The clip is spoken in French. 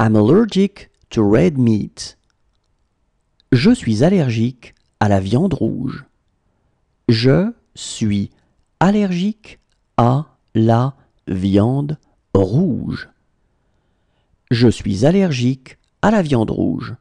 I'm allergic to red meat. Je suis allergique à la viande rouge. Je suis allergique à la viande rouge. Je suis allergique à la viande rouge.